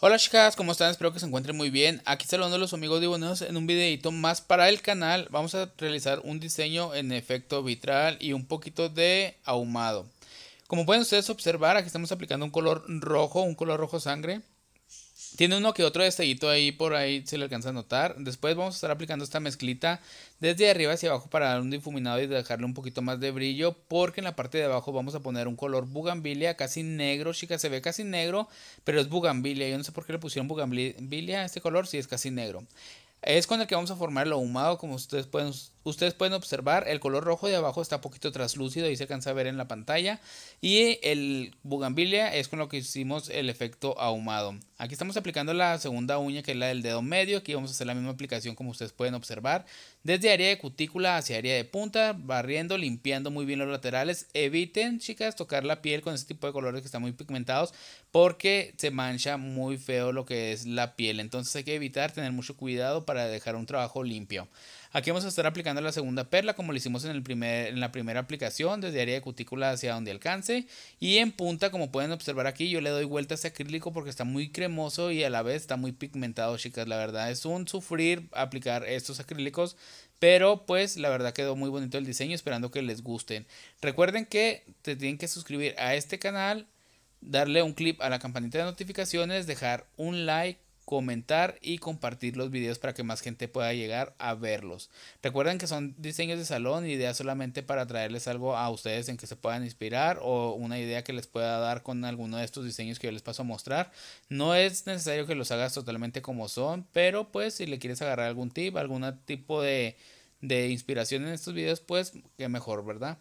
Hola chicas, ¿cómo están? Espero que se encuentren muy bien. Aquí saludando a los amigos diboneros en un videito más para el canal. Vamos a realizar un diseño en efecto vitral y un poquito de ahumado. Como pueden ustedes observar, aquí estamos aplicando un color rojo, un color rojo sangre. Tiene uno que otro destellito ahí por ahí, se le alcanza a notar. Después vamos a estar aplicando esta mezclita desde arriba hacia abajo para dar un difuminado y dejarle un poquito más de brillo. Porque en la parte de abajo vamos a poner un color bugambilia, casi negro, chicas. Se ve casi negro, pero es bugambilia. Yo no sé por qué le pusieron bugambilia a este color si es casi negro. Es con el que vamos a formar el ahumado, como ustedes pueden, ustedes pueden observar. El color rojo de abajo está un poquito translúcido y se alcanza a ver en la pantalla. Y el bugambilia es con lo que hicimos el efecto ahumado. Aquí estamos aplicando la segunda uña, que es la del dedo medio. Aquí vamos a hacer la misma aplicación como ustedes pueden observar. Desde área de cutícula hacia área de punta, barriendo, limpiando muy bien los laterales. Eviten, chicas, tocar la piel con este tipo de colores que están muy pigmentados porque se mancha muy feo lo que es la piel. Entonces hay que evitar tener mucho cuidado para dejar un trabajo limpio. Aquí vamos a estar aplicando la segunda perla como lo hicimos en, el primer, en la primera aplicación, desde área de cutícula hacia donde alcance. Y en punta, como pueden observar aquí, yo le doy vueltas a acrílico porque está muy cremoso y a la vez está muy pigmentado, chicas. La verdad es un sufrir aplicar estos acrílicos. Pero pues la verdad quedó muy bonito el diseño, esperando que les gusten. Recuerden que te tienen que suscribir a este canal, darle un clip a la campanita de notificaciones, dejar un like comentar y compartir los videos para que más gente pueda llegar a verlos. Recuerden que son diseños de salón, ideas solamente para traerles algo a ustedes en que se puedan inspirar o una idea que les pueda dar con alguno de estos diseños que yo les paso a mostrar. No es necesario que los hagas totalmente como son, pero pues si le quieres agarrar algún tip, algún tipo de, de inspiración en estos videos, pues que mejor, ¿verdad?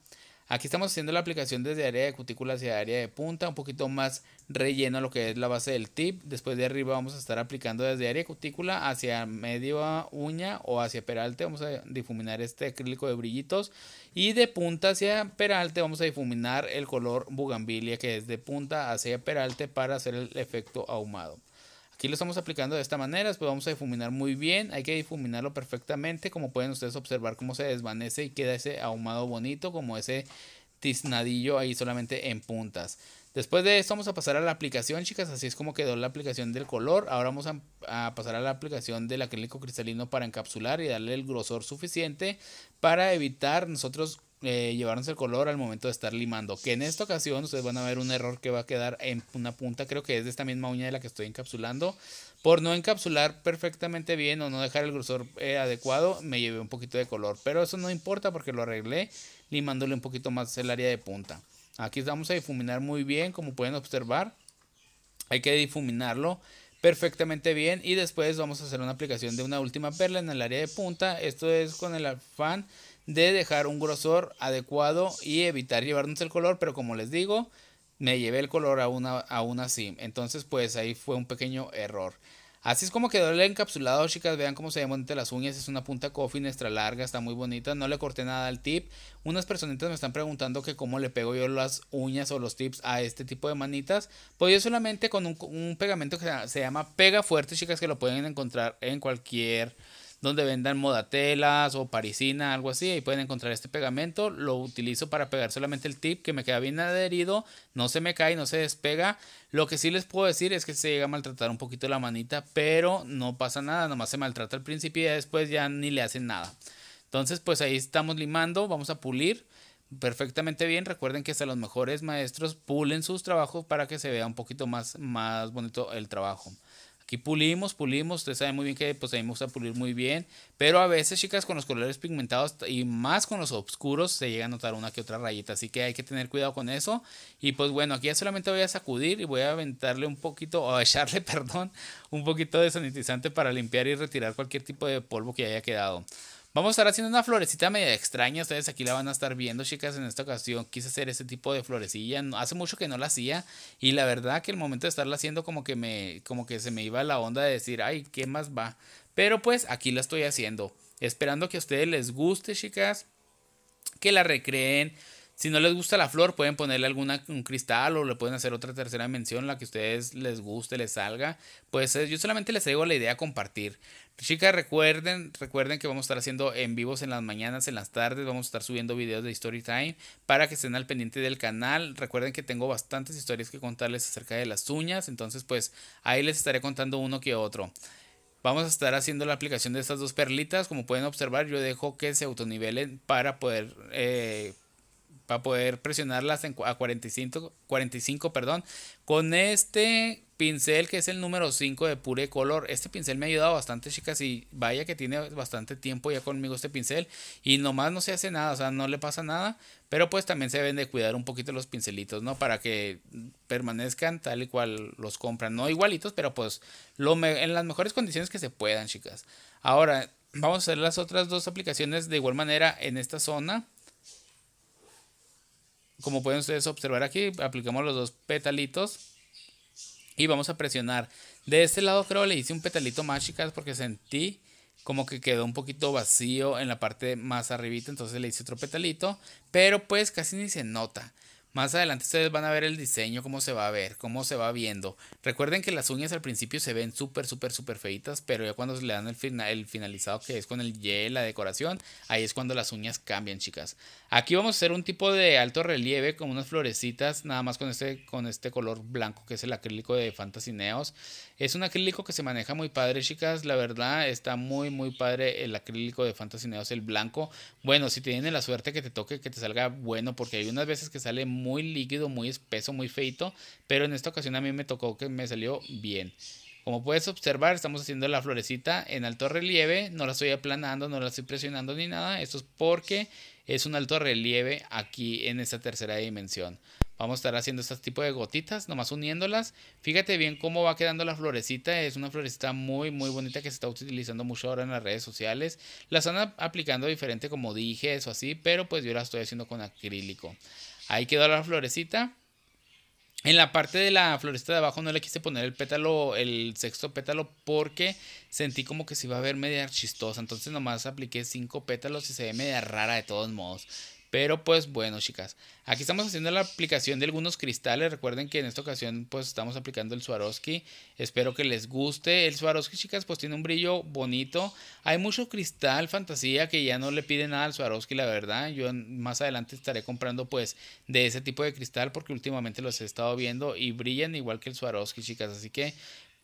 Aquí estamos haciendo la aplicación desde área de cutícula hacia área de punta, un poquito más relleno lo que es la base del tip. Después de arriba vamos a estar aplicando desde área de cutícula hacia medio uña o hacia peralte. Vamos a difuminar este acrílico de brillitos. Y de punta hacia peralte vamos a difuminar el color bugambilia que es de punta hacia peralte para hacer el efecto ahumado. Aquí lo estamos aplicando de esta manera, después vamos a difuminar muy bien, hay que difuminarlo perfectamente, como pueden ustedes observar cómo se desvanece y queda ese ahumado bonito, como ese tiznadillo ahí solamente en puntas. Después de esto vamos a pasar a la aplicación, chicas, así es como quedó la aplicación del color. Ahora vamos a, a pasar a la aplicación del acrílico cristalino para encapsular y darle el grosor suficiente para evitar nosotros eh, llevarnos el color al momento de estar limando. Que en esta ocasión ustedes van a ver un error que va a quedar en una punta, creo que es de esta misma uña de la que estoy encapsulando. Por no encapsular perfectamente bien o no dejar el grosor eh, adecuado, me llevé un poquito de color. Pero eso no importa porque lo arreglé limándole un poquito más el área de punta. Aquí vamos a difuminar muy bien, como pueden observar. Hay que difuminarlo perfectamente bien y después vamos a hacer una aplicación de una última perla en el área de punta. Esto es con el afán de dejar un grosor adecuado y evitar llevarnos el color, pero como les digo, me llevé el color aún, así. Entonces, pues ahí fue un pequeño error. Así es como quedó el encapsulado, chicas. Vean cómo se ven bonitas las uñas. Es una punta coffin extra larga, está muy bonita. No le corté nada al tip. Unas personitas me están preguntando que cómo le pego yo las uñas o los tips a este tipo de manitas. Pues yo solamente con un, un pegamento que se llama pega fuerte, chicas, que lo pueden encontrar en cualquier donde vendan moda telas o parisina, algo así, ahí pueden encontrar este pegamento. Lo utilizo para pegar solamente el tip que me queda bien adherido, no se me cae, no se despega. Lo que sí les puedo decir es que se llega a maltratar un poquito la manita, pero no pasa nada, nomás se maltrata al principio y después ya ni le hacen nada. Entonces, pues ahí estamos limando, vamos a pulir perfectamente bien. Recuerden que hasta los mejores maestros pulen sus trabajos para que se vea un poquito más, más bonito el trabajo. Aquí pulimos, pulimos, ustedes saben muy bien que pues a pulir muy bien, pero a veces chicas con los colores pigmentados y más con los oscuros se llega a notar una que otra rayita, así que hay que tener cuidado con eso. Y pues bueno, aquí ya solamente voy a sacudir y voy a aventarle un poquito, o echarle, perdón, un poquito de sanitizante para limpiar y retirar cualquier tipo de polvo que haya quedado. Vamos a estar haciendo una florecita media extraña. Ustedes aquí la van a estar viendo, chicas. En esta ocasión quise hacer este tipo de florecilla. Hace mucho que no la hacía. Y la verdad que el momento de estarla haciendo como que me. como que se me iba la onda de decir, ay, ¿qué más va? Pero pues aquí la estoy haciendo. Esperando que a ustedes les guste, chicas. Que la recreen si no les gusta la flor, pueden ponerle alguna un cristal o le pueden hacer otra tercera mención, la que a ustedes les guste, les salga. Pues eh, yo solamente les traigo la idea a compartir. Chicas, recuerden, recuerden que vamos a estar haciendo en vivos en las mañanas, en las tardes, vamos a estar subiendo videos de Story Time para que estén al pendiente del canal. Recuerden que tengo bastantes historias que contarles acerca de las uñas, entonces pues ahí les estaré contando uno que otro. Vamos a estar haciendo la aplicación de estas dos perlitas. Como pueden observar, yo dejo que se autonivelen para poder eh, para poder presionarlas en, a 45, 45 perdón, con este pincel que es el número 5 de Pure Color. Este pincel me ha ayudado bastante, chicas, y vaya que tiene bastante tiempo ya conmigo este pincel y nomás no se hace nada, o sea, no le pasa nada, pero pues también se deben de cuidar un poquito los pincelitos, ¿no? Para que permanezcan tal y cual los compran, no igualitos, pero pues lo en las mejores condiciones que se puedan, chicas. Ahora, vamos a hacer las otras dos aplicaciones de igual manera en esta zona como pueden ustedes observar aquí, aplicamos los dos petalitos y vamos a presionar. De este lado creo le hice un petalito más, chicas, porque sentí como que quedó un poquito vacío en la parte más arribita, entonces le hice otro petalito, pero pues casi ni se nota. Más adelante ustedes van a ver el diseño, cómo se va a ver, cómo se va viendo. Recuerden que las uñas al principio se ven súper, súper, súper feitas, pero ya cuando le dan el, final, el finalizado que es con el Y, la decoración, ahí es cuando las uñas cambian, chicas. Aquí vamos a hacer un tipo de alto relieve con unas florecitas, nada más con este, con este color blanco que es el acrílico de Fantasineos. Es un acrílico que se maneja muy padre, chicas. La verdad, está muy, muy padre el acrílico de Fantasineos, el blanco. Bueno, si tienen la suerte que te toque, que te salga bueno, porque hay unas veces que sale muy muy líquido, muy espeso, muy feito, pero en esta ocasión a mí me tocó que me salió bien. Como puedes observar, estamos haciendo la florecita en alto relieve, no la estoy aplanando, no la estoy presionando ni nada, esto es porque es un alto relieve aquí en esta tercera dimensión. Vamos a estar haciendo este tipo de gotitas, nomás uniéndolas. Fíjate bien cómo va quedando la florecita. Es una florecita muy, muy bonita que se está utilizando mucho ahora en las redes sociales. La están aplicando diferente, como dije, eso así, pero pues yo la estoy haciendo con acrílico. Ahí quedó la florecita. En la parte de la floresta de abajo no le quise poner el pétalo, el sexto pétalo, porque sentí como que se iba a ver media chistosa. Entonces nomás apliqué cinco pétalos y se ve media rara de todos modos. Pero pues bueno, chicas, aquí estamos haciendo la aplicación de algunos cristales. Recuerden que en esta ocasión pues estamos aplicando el Swarovski. Espero que les guste. El Swarovski, chicas, pues tiene un brillo bonito. Hay mucho cristal fantasía que ya no le pide nada al Swarovski, la verdad. Yo más adelante estaré comprando pues de ese tipo de cristal porque últimamente los he estado viendo y brillan igual que el Swarovski, chicas. Así que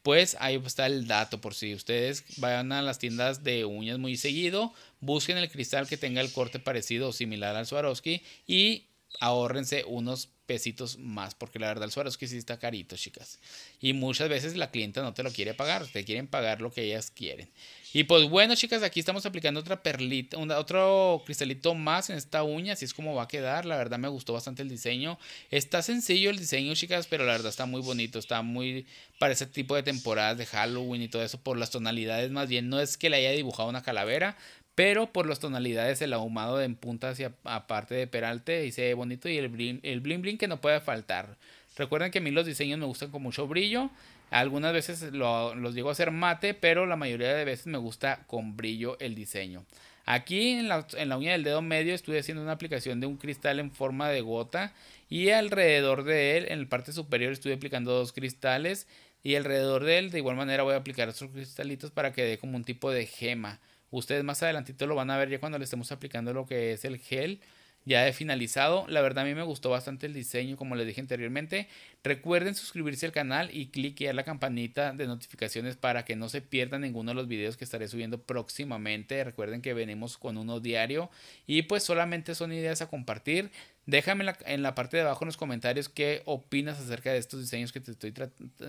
pues ahí está el dato por si ustedes vayan a las tiendas de uñas muy seguido, busquen el cristal que tenga el corte parecido o similar al Swarovski y Ahórrense unos pesitos más, porque la verdad el es que sí está carito, chicas. Y muchas veces la clienta no te lo quiere pagar, te quieren pagar lo que ellas quieren. Y pues bueno, chicas, aquí estamos aplicando otra perlita, otro cristalito más en esta uña, así es como va a quedar. La verdad me gustó bastante el diseño. Está sencillo el diseño, chicas, pero la verdad está muy bonito, está muy para ese tipo de temporadas de Halloween y todo eso por las tonalidades más bien. No es que le haya dibujado una calavera, pero por las tonalidades, el ahumado en punta hacia aparte de peralte y bonito. Y el bling, el bling que no puede faltar. Recuerden que a mí los diseños me gustan con mucho brillo. Algunas veces los llego a hacer mate, pero la mayoría de veces me gusta con brillo el diseño. Aquí en la, uña del dedo medio estoy haciendo una aplicación de un cristal en forma de gota y alrededor de él, en la parte superior, estoy aplicando dos cristales y alrededor de él de igual manera voy a aplicar otros cristalitos para que dé como un tipo de gema. Ustedes más adelantito lo van a ver ya cuando le estemos aplicando lo que es el gel ya he finalizado. La verdad a mí me gustó bastante el diseño, como les dije anteriormente. Recuerden suscribirse al canal y cliquear la campanita de notificaciones para que no se pierdan ninguno de los videos que estaré subiendo próximamente. Recuerden que venimos con uno diario y pues solamente son ideas a compartir. Déjame en la, parte de abajo en los comentarios qué opinas acerca de estos diseños que te, estoy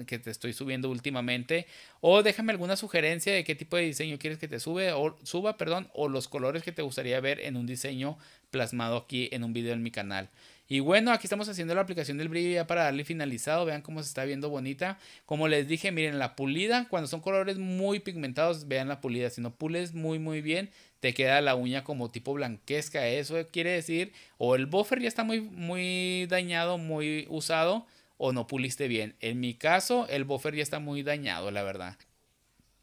que te estoy subiendo últimamente. O déjame alguna sugerencia de qué tipo de diseño quieres que te sube, o, suba perdón, o los colores que te gustaría ver en un diseño plasmado aquí en un video en mi canal. Y bueno, aquí estamos haciendo la aplicación del brillo ya para darle finalizado. Vean cómo se está viendo bonita. Como les dije, miren la pulida. Cuando son colores muy pigmentados, vean la pulida. Si no pules muy muy bien, te queda la uña como tipo blanquesca. Eso quiere decir o el buffer ya está muy, muy dañado, muy usado, o no puliste bien. En mi caso, el buffer ya está muy dañado, la verdad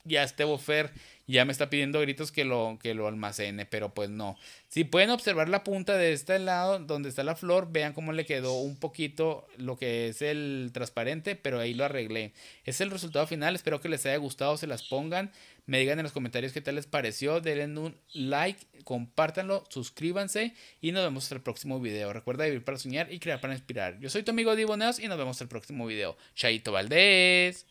ya este buffer ya me está pidiendo gritos que lo, que lo almacene, pero pues no. Si pueden observar la punta de este lado donde está la flor, vean cómo le quedó un poquito lo que es el transparente, pero ahí lo arreglé. Es el resultado final, espero que les haya gustado, se las pongan, me digan en los comentarios qué tal les pareció, denle un like, compártanlo, suscríbanse y nos vemos en el próximo video. Recuerda vivir para soñar y crear para inspirar. Yo soy tu amigo Diboneos y nos vemos en el próximo video. Chaito Valdés.